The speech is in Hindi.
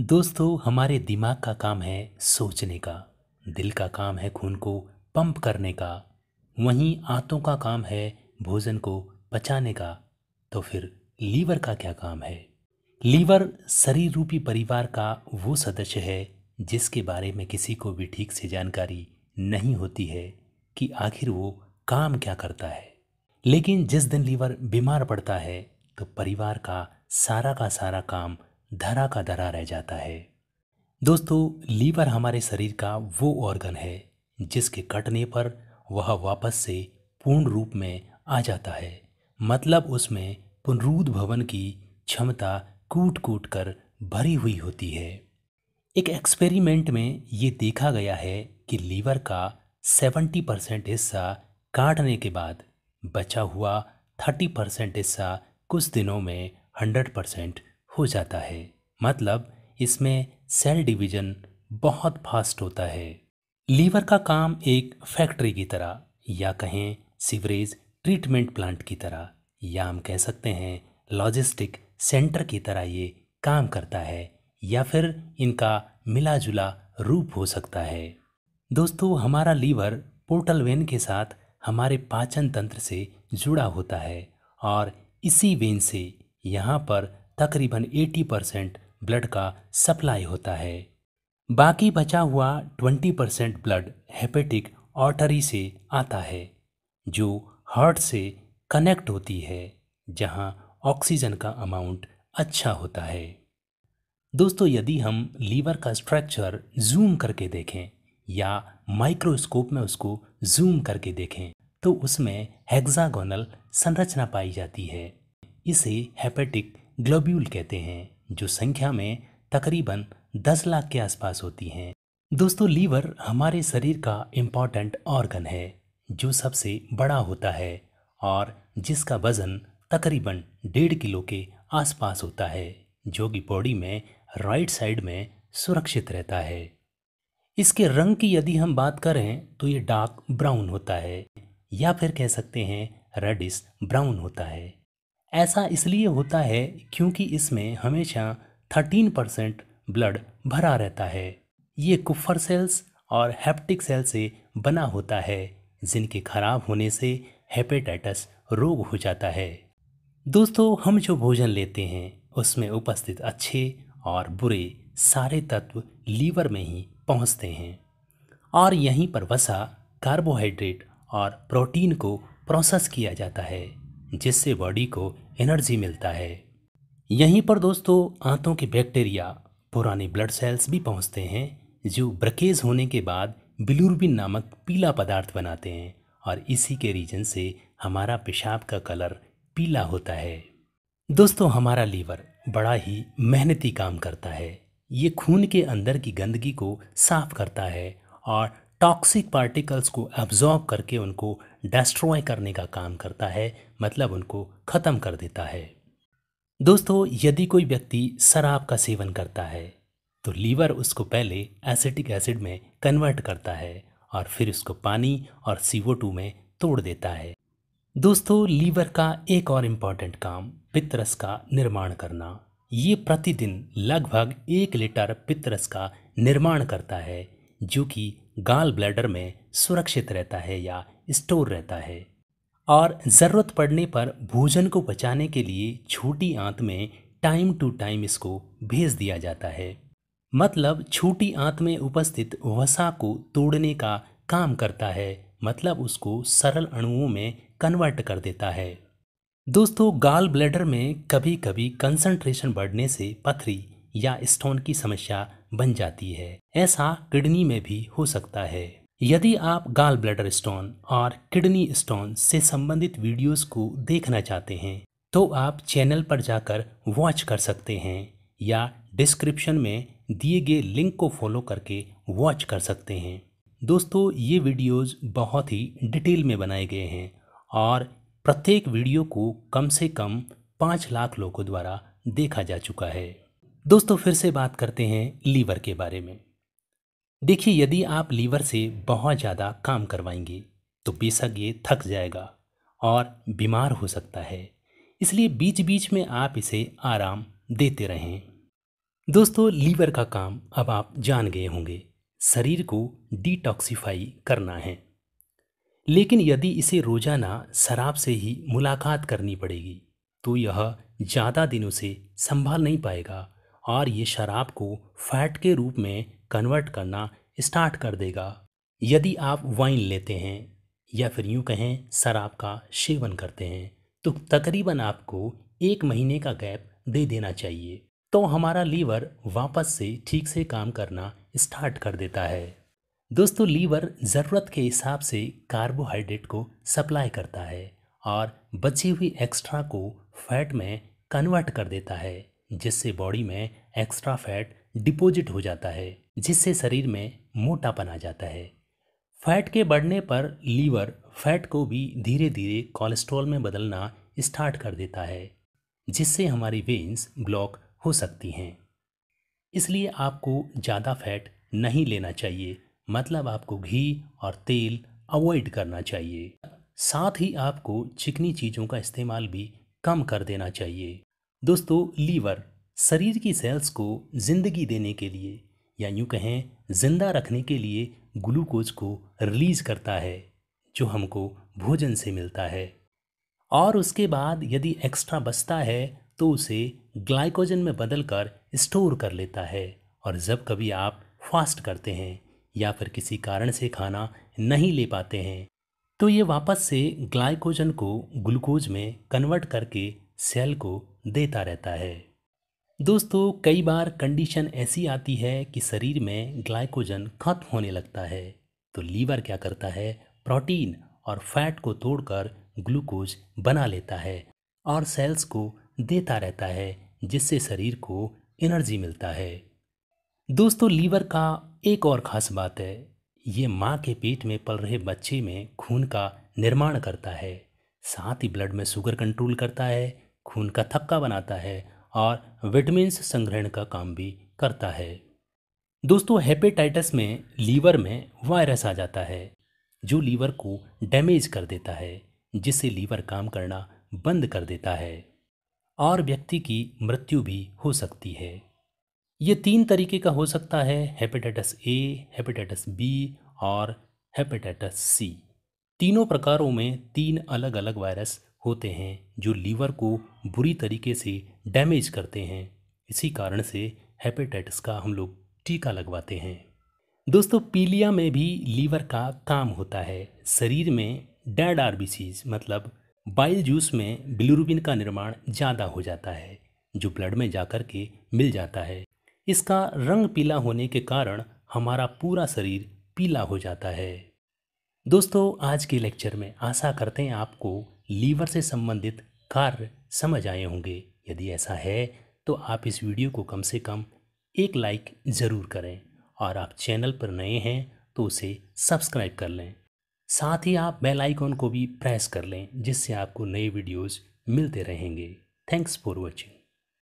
दोस्तों हमारे दिमाग का काम है सोचने का दिल का काम है खून को पंप करने का वहीं आंतों का काम है भोजन को पचाने का तो फिर लीवर का क्या काम है लीवर शरीर रूपी परिवार का वो सदस्य है जिसके बारे में किसी को भी ठीक से जानकारी नहीं होती है कि आखिर वो काम क्या करता है लेकिन जिस दिन लीवर बीमार पड़ता है तो परिवार का सारा का सारा काम धरा का धरा रह जाता है दोस्तों लीवर हमारे शरीर का वो ऑर्गन है जिसके कटने पर वह वापस से पूर्ण रूप में आ जाता है मतलब उसमें पुनरुद भवन की क्षमता कूट कूट कर भरी हुई होती है एक एक्सपेरिमेंट में ये देखा गया है कि लीवर का 70 परसेंट हिस्सा काटने के बाद बचा हुआ 30 परसेंट हिस्सा कुछ दिनों में 100 परसेंट हो जाता है मतलब इसमें सेल डिवीजन बहुत फास्ट होता है लीवर का काम एक फैक्ट्री की तरह या कहें सीवरेज ट्रीटमेंट प्लांट की तरह या हम कह सकते हैं लॉजिस्टिक सेंटर की तरह ये काम करता है या फिर इनका मिला जुला रूप हो सकता है दोस्तों हमारा लीवर पोर्टल वेन के साथ हमारे पाचन तंत्र से जुड़ा होता है और इसी वेन से यहाँ पर तकरीबन 80 परसेंट ब्लड का सप्लाई होता है बाकी बचा हुआ 20 परसेंट ब्लड हेपेटिक ऑटरी से आता है जो हार्ट से कनेक्ट होती है जहां ऑक्सीजन का अमाउंट अच्छा होता है दोस्तों यदि हम लीवर का स्ट्रक्चर जूम करके देखें या माइक्रोस्कोप में उसको जूम करके देखें तो उसमें हेक्सागोनल संरचना पाई जाती है इसे हेपेटिक ग्लोब्यूल कहते हैं जो संख्या में तकरीबन 10 लाख के आसपास होती हैं दोस्तों लीवर हमारे शरीर का इम्पॉर्टेंट ऑर्गन है जो सबसे बड़ा होता है और जिसका वज़न तकरीबन डेढ़ किलो के आसपास होता है जो कि बॉडी में राइट साइड में सुरक्षित रहता है इसके रंग की यदि हम बात करें तो ये डार्क ब्राउन होता है या फिर कह सकते हैं रेडिस ब्राउन होता है ऐसा इसलिए होता है क्योंकि इसमें हमेशा 13 परसेंट ब्लड भरा रहता है ये कुफर सेल्स और हेप्टिक सेल से बना होता है जिनके खराब होने से हेपेटाइटस रोग हो जाता है दोस्तों हम जो भोजन लेते हैं उसमें उपस्थित अच्छे और बुरे सारे तत्व लीवर में ही पहुंचते हैं और यहीं पर वसा कार्बोहाइड्रेट और प्रोटीन को प्रोसेस किया जाता है जिससे बॉडी को एनर्जी मिलता है यहीं पर दोस्तों आंतों के बैक्टीरिया पुराने ब्लड सेल्स भी पहुंचते हैं जो ब्रकेज होने के बाद बिलूरबिन नामक पीला पदार्थ बनाते हैं और इसी के रीजन से हमारा पेशाब का कलर पीला होता है दोस्तों हमारा लीवर बड़ा ही मेहनती काम करता है ये खून के अंदर की गंदगी को साफ करता है और टॉक्सिक पार्टिकल्स को एब्जॉर्ब करके उनको डेस्ट्रॉय करने का काम करता है मतलब उनको ख़त्म कर देता है दोस्तों यदि कोई व्यक्ति शराब का सेवन करता है तो लीवर उसको पहले एसिटिक एसिड में कन्वर्ट करता है और फिर उसको पानी और CO2 में तोड़ देता है दोस्तों लीवर का एक और इम्पॉर्टेंट काम पितरस का निर्माण करना ये प्रतिदिन लगभग एक लीटर पितरस का निर्माण करता है जो कि गाल ब्लैडर में सुरक्षित रहता है या स्टोर रहता है और ज़रूरत पड़ने पर भोजन को बचाने के लिए छोटी आंत में टाइम टू टाइम इसको भेज दिया जाता है मतलब छोटी आंत में उपस्थित वसा को तोड़ने का काम करता है मतलब उसको सरल अणुओं में कन्वर्ट कर देता है दोस्तों गाल ब्लैडर में कभी कभी कंसंट्रेशन बढ़ने से पथरी या स्टोन की समस्या बन जाती है ऐसा किडनी में भी हो सकता है यदि आप गाल ब्लैडर स्टोन और किडनी स्टोन से संबंधित वीडियोस को देखना चाहते हैं तो आप चैनल पर जाकर वॉच कर सकते हैं या डिस्क्रिप्शन में दिए गए लिंक को फॉलो करके वॉच कर सकते हैं दोस्तों ये वीडियोस बहुत ही डिटेल में बनाए गए हैं और प्रत्येक वीडियो को कम से कम पाँच लाख लोगों द्वारा देखा जा चुका है दोस्तों फिर से बात करते हैं लीवर के बारे में देखिए यदि आप लीवर से बहुत ज़्यादा काम करवाएंगे तो बेशक ये थक जाएगा और बीमार हो सकता है इसलिए बीच बीच में आप इसे आराम देते रहें दोस्तों लीवर का काम अब आप जान गए होंगे शरीर को डिटॉक्सीफाई करना है लेकिन यदि इसे रोजाना शराब से ही मुलाकात करनी पड़ेगी तो यह ज़्यादा दिनों से संभाल नहीं पाएगा और ये शराब को फैट के रूप में कन्वर्ट करना स्टार्ट कर देगा यदि आप वाइन लेते हैं या फिर यूँ कहें शराब का सेवन करते हैं तो तकरीबन आपको एक महीने का गैप दे देना चाहिए तो हमारा लीवर वापस से ठीक से काम करना स्टार्ट कर देता है दोस्तों लीवर ज़रूरत के हिसाब से कार्बोहाइड्रेट को सप्लाई करता है और बची हुई एक्स्ट्रा को फैट में कन्वर्ट कर देता है जिससे बॉडी में एक्स्ट्रा फैट डिपॉजिट हो जाता है जिससे शरीर में मोटापन आ जाता है फैट के बढ़ने पर लीवर फैट को भी धीरे धीरे कोलेस्ट्रॉल में बदलना स्टार्ट कर देता है जिससे हमारी वेन्स ब्लॉक हो सकती हैं इसलिए आपको ज़्यादा फैट नहीं लेना चाहिए मतलब आपको घी और तेल अवॉइड करना चाहिए साथ ही आपको चिकनी चीज़ों का इस्तेमाल भी कम कर देना चाहिए दोस्तों लीवर शरीर की सेल्स को जिंदगी देने के लिए या यूँ कहें जिंदा रखने के लिए ग्लूकोज को रिलीज करता है जो हमको भोजन से मिलता है और उसके बाद यदि एक्स्ट्रा बचता है तो उसे ग्लाइकोजन में बदलकर स्टोर कर लेता है और जब कभी आप फास्ट करते हैं या फिर किसी कारण से खाना नहीं ले पाते हैं तो ये वापस से ग्लाइकोजन को ग्लूकोज में कन्वर्ट करके सेल को देता रहता है दोस्तों कई बार कंडीशन ऐसी आती है कि शरीर में ग्लाइकोजन खत्म होने लगता है तो लीवर क्या करता है प्रोटीन और फैट को तोड़कर ग्लूकोज बना लेता है और सेल्स को देता रहता है जिससे शरीर को एनर्जी मिलता है दोस्तों लीवर का एक और ख़ास बात है ये माँ के पेट में पल रहे बच्चे में खून का निर्माण करता है साथ ही ब्लड में शुगर कंट्रोल करता है खून का थक्का बनाता है और विटामिन संग्रहण का काम भी करता है दोस्तों हेपेटाइटिस में लीवर में वायरस आ जाता है जो लीवर को डैमेज कर देता है जिससे लीवर काम करना बंद कर देता है और व्यक्ति की मृत्यु भी हो सकती है ये तीन तरीके का हो सकता है हेपेटाइटिस ए हेपेटाइटिस बी और हेपेटाइटिस सी तीनों प्रकारों में तीन अलग अलग वायरस होते हैं जो लीवर को बुरी तरीके से डैमेज करते हैं इसी कारण से हेपेटाइटिस का हम लोग टीका लगवाते हैं दोस्तों पीलिया में भी लीवर का काम होता है शरीर में डेड आर मतलब बाइल जूस में बिलुरुबिन का निर्माण ज़्यादा हो जाता है जो ब्लड में जाकर के मिल जाता है इसका रंग पीला होने के कारण हमारा पूरा शरीर पीला हो जाता है दोस्तों आज के लेक्चर में आशा करते हैं आपको लीवर से संबंधित कार्य समझ आए होंगे यदि ऐसा है तो आप इस वीडियो को कम से कम एक लाइक ज़रूर करें और आप चैनल पर नए हैं तो उसे सब्सक्राइब कर लें साथ ही आप बेल आइकॉन को भी प्रेस कर लें जिससे आपको नए वीडियोस मिलते रहेंगे थैंक्स फॉर वॉचिंग